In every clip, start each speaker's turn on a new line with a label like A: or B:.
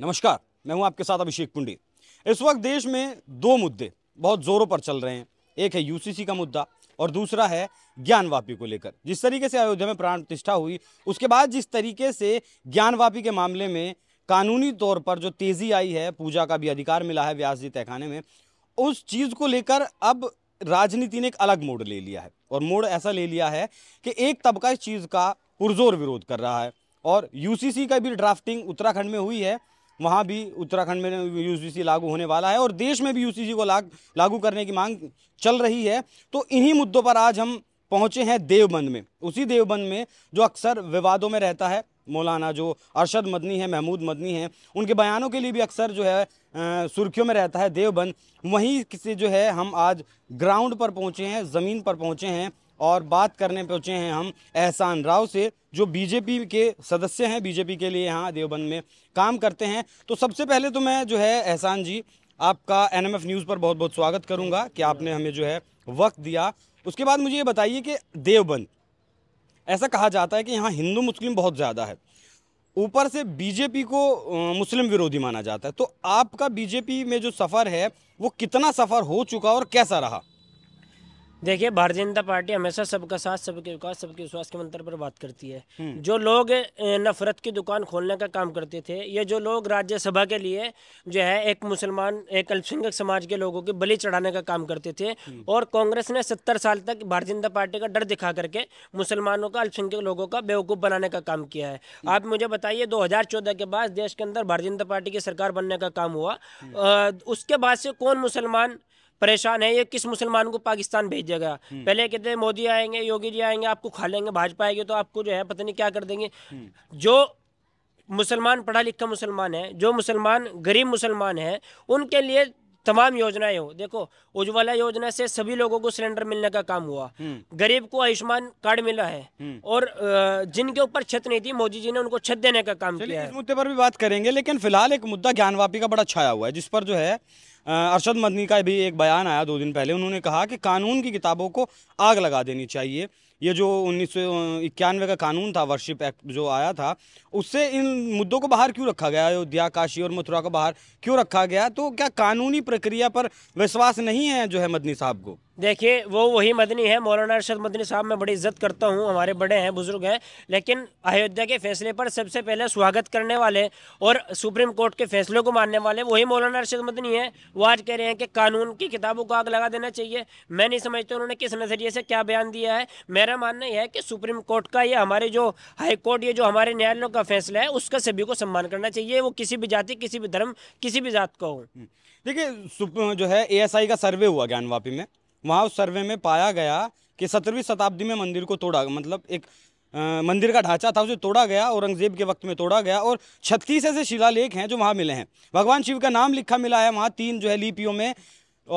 A: नमस्कार मैं हूं आपके साथ अभिषेक पुंडे इस वक्त देश में दो मुद्दे बहुत जोरों पर चल रहे हैं एक है यूसीसी का मुद्दा और दूसरा है ज्ञानवापी को लेकर जिस तरीके से अयोध्या में प्राण प्रतिष्ठा हुई उसके बाद जिस तरीके से ज्ञानवापी के मामले में कानूनी तौर पर जो तेज़ी आई है पूजा का भी अधिकार मिला है व्यास जी तहखाने में उस चीज़ को लेकर अब राजनीति ने एक अलग मोड़ ले लिया है और मोड़ ऐसा ले लिया है कि एक तबका इस चीज़ का पुरजोर विरोध कर रहा है और यूसीसी का भी ड्राफ्टिंग उत्तराखंड में हुई है वहाँ भी उत्तराखंड में यूसीसी लागू होने वाला है और देश में भी यूसीसी को लाग लागू करने की मांग चल रही है तो इन्हीं मुद्दों पर आज हम पहुँचे हैं देवबंद में उसी देवबंद में जो अक्सर विवादों में रहता है मौलाना जो अरशद मदनी है महमूद मदनी है उनके बयानों के लिए भी अक्सर जो है सुर्खियों में रहता है देवबंद वहीं से जो है हम आज ग्राउंड पर पहुँचे हैं ज़मीन पर पहुँचे हैं और बात करने पहुँचे हैं हम एहसान राव से जो बीजेपी के सदस्य हैं बीजेपी के लिए यहाँ देवबंद में काम करते हैं तो सबसे पहले तो मैं जो है एहसान जी आपका एनएमएफ न्यूज़ पर बहुत बहुत स्वागत करूँगा कि आपने हमें जो है वक्त दिया उसके बाद मुझे ये बताइए कि देवबंद ऐसा कहा जाता है कि यहाँ हिंदू मुस्लिम बहुत ज़्यादा है ऊपर से बीजेपी को मुस्लिम विरोधी माना जाता है तो आपका बीजेपी में जो सफ़र है वो कितना सफ़र हो चुका और कैसा रहा देखिए
B: भारतीय जनता पार्टी हमेशा सबका साथ सबके विकास सबके
A: विश्वास के मंत्र पर बात करती है
B: हम्म। जो लोग नफरत की दुकान खोलने का काम करते थे ये जो लोग राज्यसभा के लिए जो है एक मुसलमान एक अल्पसंख्यक समाज के लोगों की बलि चढ़ाने का काम करते थे हम्म। और कांग्रेस ने सत्तर साल तक भारतीय जनता पार्टी का डर दिखा करके मुसलमानों का अल्पसंख्यक लोगों का बेवकूफ़ बनाने का काम किया है हम्म। आप मुझे बताइए दो के बाद देश के अंदर भारतीय जनता पार्टी की सरकार बनने का काम हुआ उसके बाद से कौन मुसलमान परेशान है ये किस मुसलमान को पाकिस्तान भेजा गया हम्म। पहले कहते मोदी आएंगे योगी जी आएंगे आपको खा लेंगे भाजपा आएगी तो आपको जो है पता नहीं क्या कर देंगे हम्म। जो मुसलमान पढ़ा लिखा मुसलमान है जो मुसलमान गरीब मुसलमान है उनके लिए तमाम योजनाएं हो देखो उज्ज्वला योजना से सभी लोगों को सिलेंडर मिलने का काम हुआ हम्म। गरीब को आयुष्मान कार्ड मिला है और जिनके ऊपर छत नहीं थी मोदी जी ने उनको छत देने का काम किया है इस
A: मुद्दे पर भी बात करेंगे लेकिन फिलहाल एक मुद्दा ज्ञानवापी का बड़ा छाया हुआ है जिस पर जो है अरशद मदनी का भी एक बयान आया दो दिन पहले उन्होंने कहा कि कानून की किताबों को आग लगा देनी चाहिए ये जो उन्नीस का कानून था वर्शिप एक्ट जो आया था उससे इन मुद्दों को बाहर क्यों रखा गया अयोध्या काशी और मथुरा को बाहर क्यों रखा गया तो क्या कानूनी प्रक्रिया पर विश्वास नहीं है जो है मदनी साहब को
B: देखिए वो वही मदनी है मौलाना अरशद मदनी साहब मैं बड़ी इज्जत करता हूँ हमारे बड़े हैं बुज़ुर्ग हैं लेकिन अयोध्या के फैसले पर सबसे पहले स्वागत करने वाले और सुप्रीम कोर्ट के फैसले को मानने वाले वही मौलाना अरशद मदनी है वो आज कह रहे हैं कि कानून की किताबों को आग लगा देना चाहिए मैं नहीं समझता उन्होंने किस नज़रिए से क्या बयान दिया है मेरा मानना यह है कि सुप्रीम कोर्ट का या हमारे जो हाई कोर्ट ये जो हमारे न्यायालयों का फैसला है उसका सभी को सम्मान करना चाहिए वो किसी भी जाति किसी भी धर्म किसी भी जात का हो हम्म।
A: देखिए जो है एएसआई का सर्वे हुआ ज्ञानवापी में वहाँ उस सर्वे में पाया गया कि सत्रहवीं शताब्दी में मंदिर को तोड़ा मतलब एक आ, मंदिर का ढांचा था उसे तोड़ा गया औरंगजेब के वक्त में तोड़ा गया और छत्तीस ऐसे शिलालेख हैं जो वहाँ मिले हैं भगवान शिव का नाम लिखा मिला है वहाँ तीन जो है लिपियों में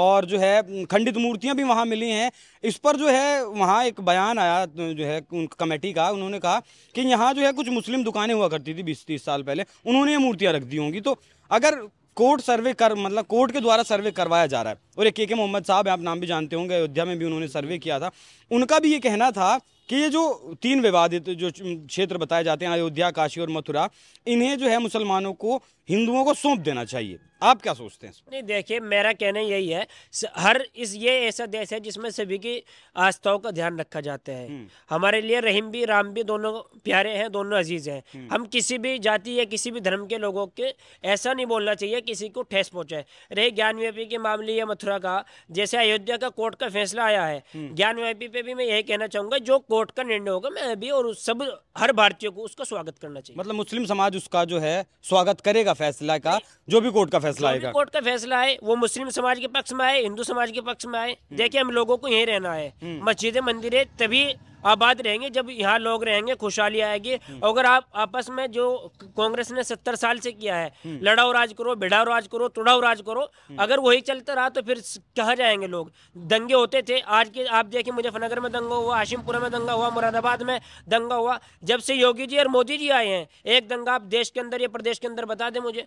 A: और जो है खंडित मूर्तियां भी वहाँ मिली हैं इस पर जो है वहाँ एक बयान आया तो जो है कमेटी का उन्होंने कहा कि यहाँ जो है कुछ मुस्लिम दुकानें हुआ करती थी बीस तीस साल पहले उन्होंने ये मूर्तियाँ रख दी होंगी तो अगर कोर्ट सर्वे कर मतलब कोर्ट के द्वारा सर्वे करवाया जा रहा है और एक के के मोहम्मद साहब आप नाम भी जानते होंगे अयोध्या में भी उन्होंने सर्वे किया था उनका भी ये कहना था कि ये जो तीन विवादित जो क्षेत्र बताए जाते हैं अयोध्या काशी और मथुरा इन्हें जो है मुसलमानों को हिंदुओं को सौंप देना चाहिए आप क्या सोचते हैं
B: नहीं देखिए मेरा कहना यही है हर इस ये ऐसा देश है जिसमें सभी की आस्थाओं का ध्यान रखा जाता है हम्म। हमारे लिए रहीम भी राम भी दोनों प्यारे हैं दोनों अजीज हैं हम्म। हम किसी भी जाति या किसी भी धर्म के लोगों के ऐसा नहीं बोलना चाहिए किसी को ठेस पहुंचाए रही ज्ञान व्यापी के मामले या मथुरा का जैसे अयोध्या का कोर्ट का फैसला आया है हम्म। ज्ञान
A: व्यापी पे भी मैं यही कहना चाहूंगा जो कोर्ट का निर्णय होगा मैं अभी और सब हर भारतीय को उसका स्वागत करना चाहिए मतलब मुस्लिम समाज उसका जो है स्वागत करेगा फैसला का जो भी कोर्ट का फैसला आएगा कोर्ट
B: का फैसला है वो मुस्लिम समाज के पक्ष में आए हिंदू समाज के पक्ष में आए हम्म। देखिए हम लोगों को यही रहना है हम्म। मस्जिदें है तभी आबाद रहेंगे जब यहाँ लोग रहेंगे खुशहाली आएगी हम्म। अगर आप आपस में जो कांग्रेस ने सत्तर साल से किया है हम्म। लड़ाओ राज करो भिड़ाओ राज करो तुड़ाओ राज करो हम्म। अगर वही चलता रहा तो फिर कहा जाएंगे लोग दंगे होते थे आज के आप देखिए मुजफ्फरनगर में दंगा हुआ आशिमपुरा में दंगा हुआ मुरादाबाद में दंगा हुआ जब से योगी जी और मोदी जी आए हैं एक दंगा आप देश के अंदर या प्रदेश के अंदर बता दें मुझे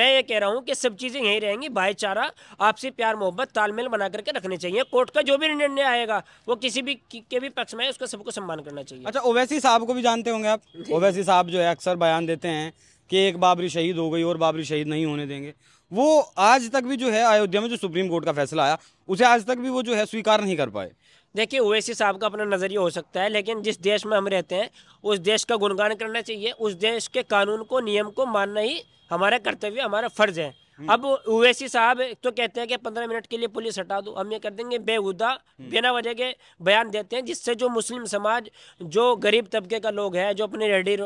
B: मैं ये कह रहा हूँ कि सब चीज़ें यहीं रहेंगी भाईचारा आपसी प्यार मोहब्बत तालमेल बना करके रखने चाहिए कोर्ट का जो भी निर्णय आएगा वो किसी भी के भी पक्ष में उसका सबको सम्मान करना चाहिए अच्छा
A: ओवैसी साहब को भी जानते होंगे आप ओवैसी साहब जो है अक्सर बयान देते हैं कि एक बाबरी शहीद हो गई और बाबरी शहीद नहीं होने देंगे वो आज तक भी जो है अयोध्या में जो सुप्रीम कोर्ट का फैसला आया उसे आज तक भी वो जो है स्वीकार नहीं कर पाए
B: देखिए ओवैसी साहब का अपना नज़रिया हो सकता है लेकिन जिस देश में हम रहते हैं उस देश का गुणगान करना चाहिए उस देश के कानून को नियम को मानना ही हमारा कर्तव्य हमारा फ़र्ज़ है हम्म। अब ओवैसी साहब तो कहते हैं कि पंद्रह मिनट के लिए पुलिस हटा दो हम ये कर देंगे बेहुदा हम्म। बिना वजह के बयान देते हैं जिससे जो मुस्लिम समाज जो गरीब तबके का लोग है जो अपने रेडी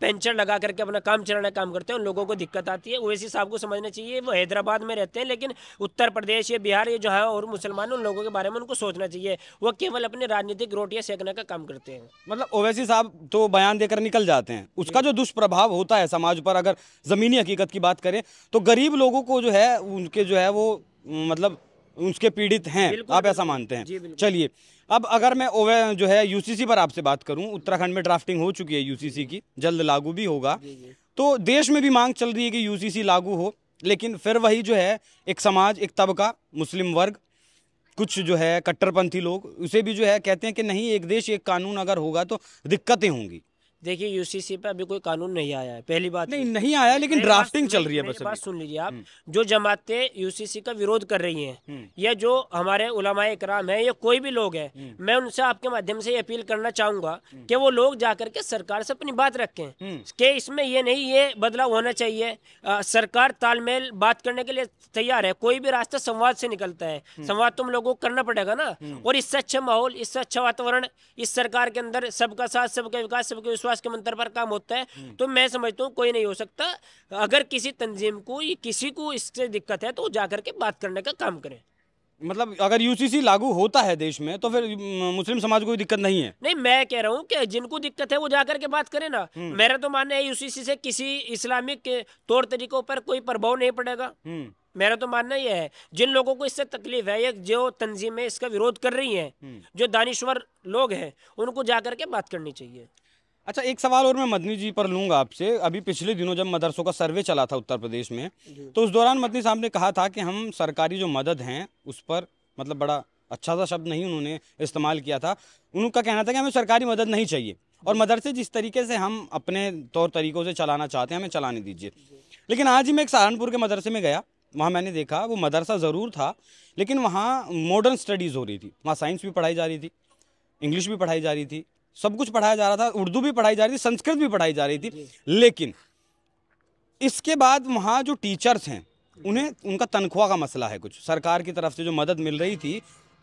B: पेंचर लगा करके अपना काम का काम करते हैं उन लोगों को दिक्कत आती है ओवैसी साहब को समझना चाहिए वो हैदराबाद में रहते हैं लेकिन उत्तर प्रदेश या बिहार ये जो है और मुसलमान उन लोगों के बारे में उनको सोचना चाहिए वो केवल अपने राजनीतिक रोटियाँ सेकने का काम करते हैं
A: मतलब ओवैसी साहब तो बयान देकर निकल जाते हैं उसका जो दुष्प्रभाव होता है समाज पर अगर ज़मीनी हकीकत की बात करें तो गरीब लोग लोगों को जो है उनके जो है वो मतलब उसके पीड़ित हैं आप ऐसा मानते हैं चलिए अब अगर मैं ओवे जो है यूसीसी पर आपसे बात करूं उत्तराखंड में ड्राफ्टिंग हो चुकी है यूसीसी की जल्द लागू भी होगा तो देश में भी मांग चल रही है कि यूसीसी लागू हो लेकिन फिर वही जो है एक समाज एक तबका मुस्लिम वर्ग कुछ जो है कट्टरपंथी लोग उसे भी जो है कहते हैं कि नहीं एक देश एक कानून अगर होगा तो दिक्कतें होंगी
B: देखिए यूसीसी पे अभी कोई कानून नहीं आया है पहली बात नहीं नहीं
A: आया लेकिन ड्राफ्टिंग चल रही है बस बात सुन
B: लीजिए आप हम्म। जो जमाते यूसीसी का विरोध कर रही हैं हम्म। या जो हमारे उलमा इकराम है या कोई भी लोग है हम्म। मैं उनसे आपके माध्यम से अपील करना चाहूंगा कि वो लोग जाकर के सरकार से अपनी बात रखें कि इसमें ये नहीं ये बदलाव होना चाहिए सरकार तालमेल बात करने के लिए तैयार है कोई भी रास्ता संवाद से निकलता है संवाद तुम तो लोगों को करना पड़ेगा ना और इससे अच्छा माहौल इससे अच्छा वातावरण इस सरकार के अंदर सबका साथ सबका विकास सबका विश्वास विश्वास के मंत्र पर काम होता है हम्म। तो मैं समझता हूँ कोई नहीं हो सकता अगर किसी तंजीम को किसी को इससे दिक्कत है तो जाकर के बात करने का काम करें
A: मतलब अगर यूसीसी लागू होता है देश में तो फिर मुस्लिम समाज को दिक्कत नहीं है
B: नहीं मैं कह रहा हूँ कि जिनको दिक्कत है वो जाकर के बात करें ना हम्म। मेरा तो मानना है यूसीसी से किसी इस्लामिक तौर तरीकों पर कोई प्रभाव नहीं पड़ेगा हम्म। मेरा तो मानना यह है जिन लोगों को इससे तकलीफ है या जो तंजीमें इसका विरोध कर रही हैं जो दानिश्वर लोग हैं उनको जाकर के बात करनी चाहिए
A: अच्छा एक सवाल और मैं मदनी जी पर लूँगा आपसे अभी पिछले दिनों जब मदरसों का सर्वे चला था उत्तर प्रदेश में तो उस दौरान मदनी साहब ने कहा था कि हम सरकारी जो मदद हैं उस पर मतलब बड़ा अच्छा सा शब्द नहीं उन्होंने इस्तेमाल किया था उनका कहना था कि हमें सरकारी मदद नहीं चाहिए और मदरसे जिस तरीके से हम अपने तौर तरीक़ों से चलाना चाहते हैं हमें चलाने दीजिए लेकिन आज ही मैं एक सहारनपुर के मदरसे में गया वहाँ मैंने देखा वो मदरसा ज़रूर था लेकिन वहाँ मॉडर्न स्टडीज़ हो रही थी वहाँ साइंस भी पढ़ाई जा रही थी इंग्लिश भी पढ़ाई जा रही थी सब कुछ पढ़ाया जा रहा था उर्दू भी पढ़ाई जा रही थी संस्कृत भी पढ़ाई जा रही थी लेकिन इसके बाद वहाँ जो टीचर्स हैं उन्हें उनका तनख्वाह का मसला है कुछ सरकार की तरफ से जो मदद मिल रही थी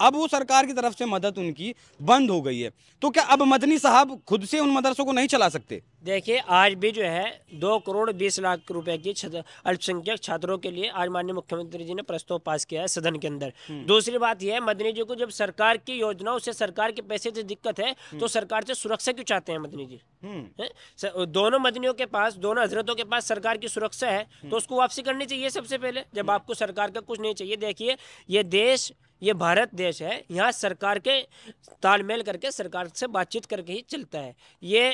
A: अब वो सरकार की तरफ से मदद उनकी बंद हो गई है तो क्या अब मदनी साहब खुद से उन मदरसों को नहीं चला सकते
B: देखिए आज भी जो है दो करोड़ बीस लाख रुपए की अल्पसंख्यक छात्रों के लिए आज माननीय मुख्यमंत्री जी ने प्रस्ताव पास किया है सदन के अंदर हम्म। दूसरी बात यह है मदनी जी को जब सरकार की योजनाओं से सरकार के पैसे से दिक्कत है हम्म। तो सरकार से सुरक्षा क्यों चाहते हैं मदनी जी हम्म। है? दोनों मदनियों के पास दोनों हजरतों के पास सरकार की सुरक्षा है तो उसको वापसी करनी चाहिए सबसे पहले जब आपको सरकार का कुछ नहीं चाहिए देखिए ये देश ये भारत देश है यहाँ सरकार के तालमेल करके सरकार से बातचीत करके ही चलता है ये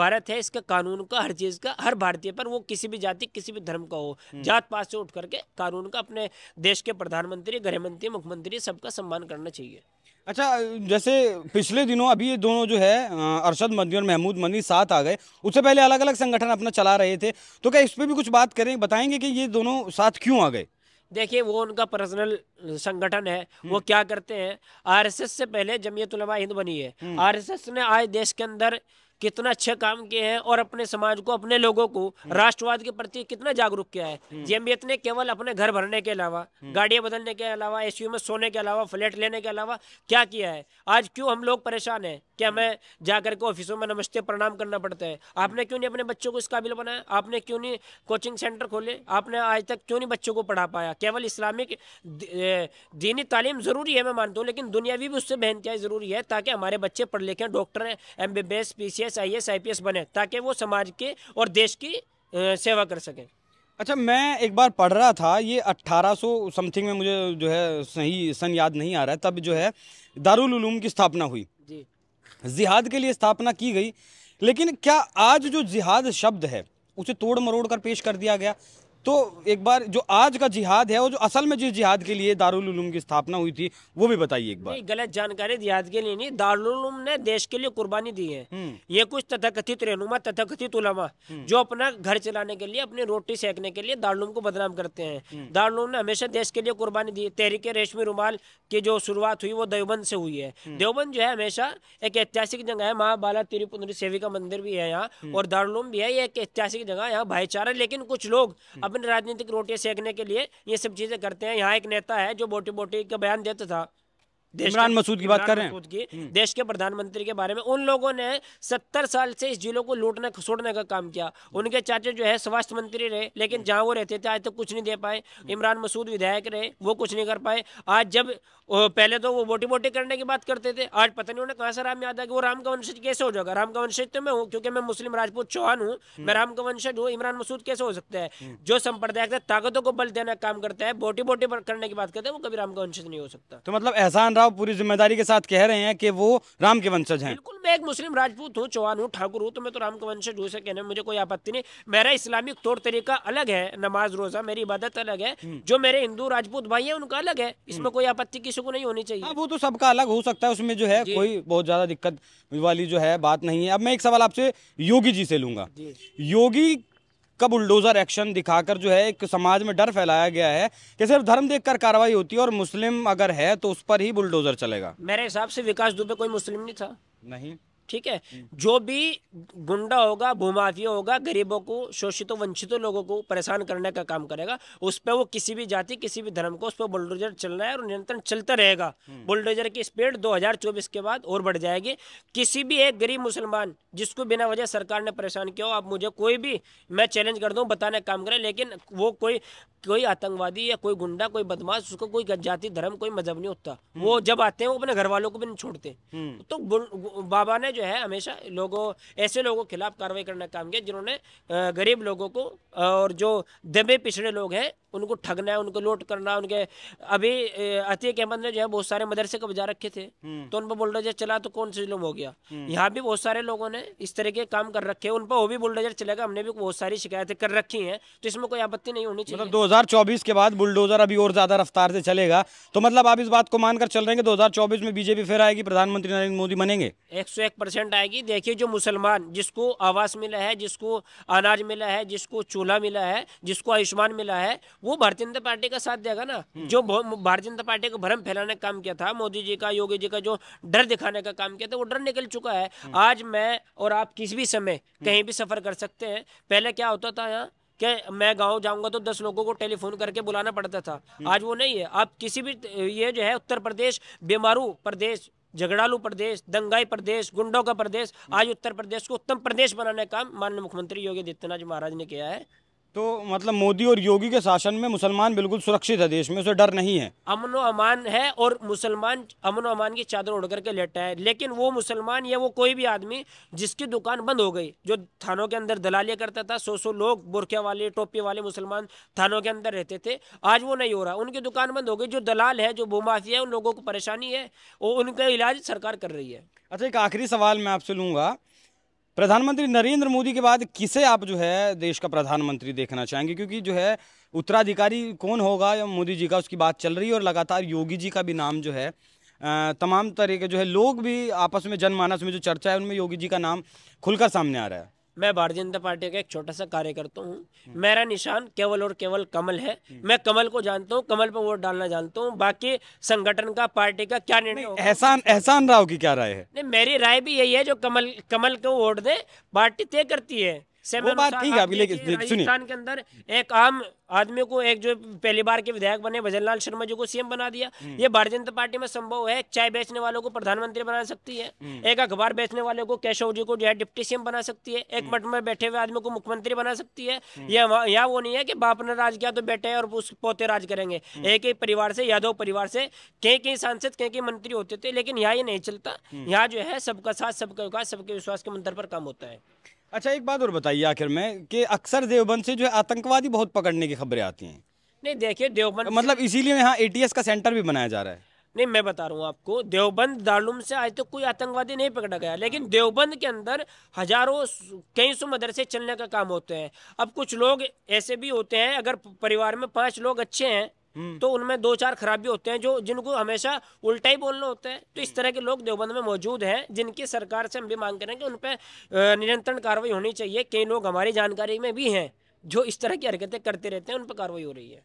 B: भारत है इसका कानून का हर चीज़ का हर भारतीय पर वो किसी भी जाति किसी भी धर्म का हो हम्म। जात पात से उठ करके कानून का अपने देश के प्रधानमंत्री गृहमंत्री मुख्यमंत्री सबका सम्मान करना चाहिए
A: अच्छा जैसे पिछले दिनों अभी ये दोनों जो है अरशद मदनी और महमूद मनी साथ आ गए उससे पहले अलग अलग संगठन अपना चला रहे थे तो क्या इस पर भी कुछ बात करें बताएंगे कि ये दोनों साथ क्यों आ गए
B: देखिए वो उनका पर्सनल संगठन है वो हम्म। क्या करते हैं आरएसएस से पहले जमीयत हिंद बनी है हम्म। आरएसएस ने आज देश के अंदर कितना अच्छे काम किए हैं और अपने समाज को अपने लोगों को हम्म। राष्ट्रवाद के प्रति कितना जागरूक किया है हम्म। जेएमबीएत ने केवल अपने घर भरने के अलावा हम्म। गाड़ियां बदलने के अलावा एसयू में सोने के अलावा फ्लैट लेने के अलावा क्या किया है आज क्यों हम लोग परेशान है कि हमें जाकर के ऑफिसों में नमस्ते प्रणाम करना पड़ता है आपने क्यों नहीं अपने बच्चों को इस काबिल बनाया आपने क्यों नहीं कोचिंग सेंटर खोले आपने आज तक क्यों नहीं बच्चों को पढ़ा पाया केवल इस्लामिक दीनी तालीम ज़रूरी है मैं मानता हूँ लेकिन दुनियावी भी उससे बहनतियाँ ज़रूरी है ताकि हमारे बच्चे पढ़ लिखे doctor M B P C S I S I P S बने ताकि वो समाज के और देश की सेवा कर सकें
A: अच्छा मैं एक बार पढ़ रहा था ये 1800 समथिंग में मुझे जो है सही सन याद नहीं आ रहा है तब जो है दारुल उलूम की स्थापना हुई जी जिहाद के लिए स्थापना की गई लेकिन क्या आज जो जिहाद शब्द है उसे तोड़ मरोड़ कर पेश कर दिया गया तो एक बार जो आज का जिहाद है वो जो असल में जिस जिहाद के लिए दारुल की स्थापना हुई थी वो भी बताइए एक बार
B: गलत जानकारी जिहाद के लिए नहीं दारुलूम ने देश के लिए कुर्बानी दी है हम्म। ये कुछ तथाकथित रहनुमा तथाकथित उलमा हम्म। जो अपना घर चलाने के लिए अपनी रोटी सेकने के लिए दारुलूम को बदनाम करते हैं हम्म। दारुलूम ने हमेशा देश के लिए कुर्बानी दी तहरीक रेशमी रुमाल की जो शुरुआत हुई वो देवबंद से हुई है देवबंद जो है हमेशा एक ऐतिहासिक जगह है माँ बाला तिरुपुंदरी सेवी का मंदिर भी है यहाँ और दारुलूम भी है ये एक ऐतिहासिक जगह यहाँ भाईचारा लेकिन कुछ लोग अपने अपने राजनीतिक रोटियां सेकने के लिए ये सब चीज़ें करते हैं यहाँ एक नेता है जो बोटी बोटी का बयान देता था
A: इमरान मसूद की बात कर रहे हैं
B: हम्म। देश के प्रधानमंत्री के बारे में उन लोगों ने सत्तर साल से इस जिलों को लूटने छोड़ने का काम किया उनके चाचे जो है स्वास्थ्य मंत्री रहे लेकिन जहाँ वो रहते थे आज तक तो कुछ नहीं दे पाए इमरान मसूद विधायक रहे वो कुछ नहीं कर पाए आज जब पहले तो वो बोटी बोटी करने की बात करते थे आज पता नहीं उन्हें कहाँ से राम याद आ कि वो राम का वंशज कैसे हो जाएगा राम का वंशज तो मैं हूँ क्योंकि मैं मुस्लिम राजपूत चौहान हूँ हम्म। मैं राम का वंशज हूँ इमरान मसूद कैसे हो सकता है हम्म। जो संप्रदायिक ताकतों को बल देने का काम करता है बोटी बोटी करने की बात करते हैं वो कभी राम का वंशज नहीं हो सकता
A: तो मतलब एहसान राव पूरी जिम्मेदारी के साथ कह रहे हैं कि वो राम के वंशज हैं बिल्कुल
B: मैं एक मुस्लिम राजपूत हूँ चौहान हूँ ठाकुर हूँ तो मैं तो राम के वंशज हूँ कहने में मुझे कोई आपत्ति नहीं मेरा इस्लामिक तौर तरीका अलग है नमाज रोजा मेरी इबादत अलग है हम्म। जो मेरे हिंदू राजपूत भाई है उनका अलग है इसमें हम्म।
A: कोई आपत्ति किसी को नहीं होनी चाहिए हाँ, वो तो सबका अलग हो सकता है उसमें जो है कोई बहुत ज्यादा दिक्कत वाली जो है बात नहीं है अब मैं एक सवाल आपसे योगी जी से लूंगा योगी का बुलडोज़र एक्शन दिखाकर जो है एक समाज में डर फैलाया गया है कि सिर्फ धर्म देखकर कार्रवाई होती है और मुस्लिम अगर है तो उस पर ही बुलडोज़र चलेगा
B: मेरे हिसाब से विकास दुबे कोई मुस्लिम नहीं था नहीं ठीक है हम्म। जो भी गुंडा होगा भूमाफिया होगा गरीबों को शोषितों वंचितों लोगों को परेशान करने का काम करेगा उस पर वो किसी भी जाति किसी भी धर्म को उस पर बुलडोजर रहा है और नियंत्रण चलता रहेगा हम्म। बुलडोजर की स्पीड 2024 के बाद और बढ़ जाएगी किसी भी एक गरीब मुसलमान जिसको बिना वजह सरकार ने परेशान किया हो आप मुझे कोई भी मैं चैलेंज कर दूँ बताने काम करें लेकिन वो कोई कोई आतंकवादी या कोई गुंडा कोई बदमाश उसको कोई जाति धर्म कोई मजहब नहीं होता वो हम्म। जब आते हैं वो अपने घर वालों को भी नहीं छोड़ते तो बाबा ने जो है हमेशा लोगों ऐसे लोगों के खिलाफ कार्रवाई करने का काम किया जिन्होंने गरीब लोगों को और जो दबे पिछड़े लोग हैं उनको ठगना है उनको लूट करना उनके अभी अतीक अहमद ने जो है बहुत सारे मदरसे को बजा रखे थे हम्म। तो उन पर बुलडोजर चला तो कौन से जुलम हो गया हम्म। यहाँ भी बहुत सारे लोगों ने इस तरह के काम कर रखे उन पर वो भी बुलडोजर चलेगा हमने भी बहुत सारी शिकायतें कर रखी हैं तो इसमें कोई आपत्ति नहीं होनी मतलब चाहिए मतलब
A: 2024 के बाद बुलडोजर अभी और ज्यादा रफ्तार से चलेगा तो मतलब आप इस बात को मानकर चल रहे हैं कि 2024 में बीजेपी फिर आएगी प्रधानमंत्री नरेंद्र मोदी बनेंगे
B: एक परसेंट आएगी देखिए जो मुसलमान जिसको आवास मिला है जिसको अनाज मिला है जिसको चूल्हा मिला है जिसको आयुष्मान मिला है वो भारतीय जनता पार्टी का साथ देगा ना हम्म। जो भारतीय जनता पार्टी का भ्रम फैलाने का काम किया था मोदी जी का योगी जी का जो डर दिखाने का काम किया था वो डर निकल चुका है हम्म। आज मैं और आप किसी भी समय हम्म। कहीं भी सफर कर सकते हैं पहले क्या होता था यहाँ कि मैं गांव जाऊंगा तो दस लोगों को टेलीफोन करके बुलाना पड़ता था आज वो नहीं है आप किसी भी ये जो है उत्तर प्रदेश बीमारू प्रदेश झगड़ालू प्रदेश दंगाई प्रदेश गुंडों का प्रदेश आज उत्तर प्रदेश को उत्तम प्रदेश बनाने का माननीय मुख्यमंत्री योगी आदित्यनाथ महाराज ने किया है
A: तो मतलब मोदी और योगी के शासन में मुसलमान बिल्कुल सुरक्षित है देश में उसे डर नहीं है
B: अमन अमान है और मुसलमान अमन अमान की चादर उड़ करके लेटा है लेकिन वो मुसलमान या वो कोई भी आदमी जिसकी दुकान बंद हो गई जो थानों के अंदर दलालिया करता था सौ सौ लोग बुरखिया वाले टोपी वाले मुसलमान थानों के अंदर रहते थे आज वो नहीं हो रहा उनकी दुकान बंद हो गई जो दलाल है जो भूमाफिया है उन लोगों को परेशानी है और उनका इलाज सरकार
A: कर रही है अच्छा एक आखिरी सवाल मैं आपसे लूँगा प्रधानमंत्री नरेंद्र मोदी के बाद किसे आप जो है देश का प्रधानमंत्री देखना चाहेंगे क्योंकि जो है उत्तराधिकारी कौन होगा या मोदी जी का उसकी बात चल रही है और लगातार योगी जी का भी नाम जो है तमाम तरह के जो है लोग भी आपस में जनमानस में जो चर्चा है उनमें योगी जी का नाम खुलकर सामने आ रहा है
B: मैं भारतीय जनता पार्टी का एक छोटा सा कार्यकर्ता हूँ मेरा निशान केवल और केवल कमल है मैं कमल को जानता हूँ कमल पर वोट डालना जानता हूँ बाकी संगठन का पार्टी का क्या निर्णय
A: एहसान एहसान राव की क्या राय है
B: नहीं मेरी राय भी यही है जो कमल कमल को वोट दे पार्टी तय करती है वो बात ठीक है आपकी लेकिन राजस्थान के अंदर एक आम आदमी को एक जो पहली बार के विधायक बने भजन लाल शर्मा जी को सीएम बना दिया हम्म। ये भारतीय जनता पार्टी में संभव है चाय बेचने वालों को प्रधानमंत्री बना सकती है हम्म। एक अखबार बेचने वाले को केशव जी को जो है डिप्टी सीएम बना सकती है एक हम्म। मठ में बैठे हुए आदमी को मुख्यमंत्री बना सकती है यहाँ वो नहीं है कि बाप ने राज किया तो बेटे और उस पोते राज करेंगे एक ही परिवार से यादव परिवार से कई कई सांसद कई कई मंत्री होते थे लेकिन यहाँ ये नहीं चलता यहाँ जो है सबका साथ सबका विकास सबके विश्वास के मंत्र पर काम होता है
A: अच्छा एक बात और बताइए आखिर में कि अक्सर देवबंद से जो है आतंकवादी बहुत पकड़ने की खबरें आती हैं
B: नहीं देखिए देवबंद तो मतलब इसीलिए यहाँ
A: एटीएस का सेंटर भी बनाया जा रहा है
B: नहीं मैं बता रहा हूँ आपको देवबंद दारूम से आज तक तो कोई आतंकवादी नहीं पकड़ा गया लेकिन देवबंद के अंदर हजारों कई सौ मदरसे चलने का काम होते हैं अब कुछ लोग ऐसे भी होते हैं अगर परिवार में पांच लोग अच्छे हैं तो उनमें दो चार खराबी होते हैं जो जिनको हमेशा उल्टा ही बोलना होता है तो इस तरह के लोग देवबंद में मौजूद हैं जिनकी सरकार से हम भी मांग करें कि उन पर निरंतर कार्रवाई होनी चाहिए कई लोग हमारी जानकारी में भी हैं जो इस तरह की हरकतें करते रहते हैं उन पर कार्रवाई हो रही है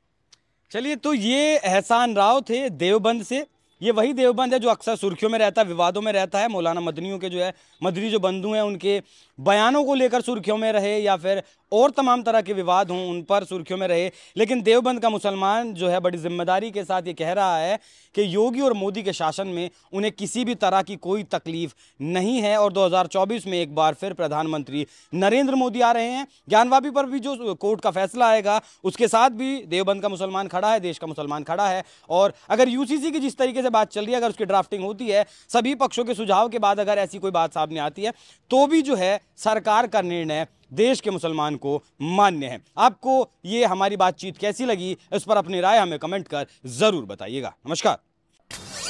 A: चलिए तो ये एहसान राव थे देवबंद से ये वही देवबंद है जो अक्सर सुर्खियों में रहता है विवादों में रहता है मौलाना मदनियों के जो है मदनी जो बंधु हैं उनके बयानों को लेकर सुर्खियों में रहे या फिर और तमाम तरह के विवाद हों उन पर सुर्खियों में रहे लेकिन देवबंद का मुसलमान जो है बड़ी जिम्मेदारी के साथ ये कह रहा है कि योगी और मोदी के शासन में उन्हें किसी भी तरह की कोई तकलीफ नहीं है और 2024 में एक बार फिर प्रधानमंत्री नरेंद्र मोदी आ रहे हैं ज्ञानवापी पर भी जो कोर्ट का फैसला आएगा उसके साथ भी देवबंद का मुसलमान खड़ा है देश का मुसलमान खड़ा है और अगर यू की जिस तरीके से बात चल रही है अगर उसकी ड्राफ्टिंग होती है सभी पक्षों के सुझाव के बाद अगर ऐसी कोई बात सामने आती है तो भी जो है सरकार का निर्णय देश के मुसलमान को मान्य है आपको ये हमारी बातचीत कैसी लगी इस पर अपनी राय हमें कमेंट कर ज़रूर बताइएगा नमस्कार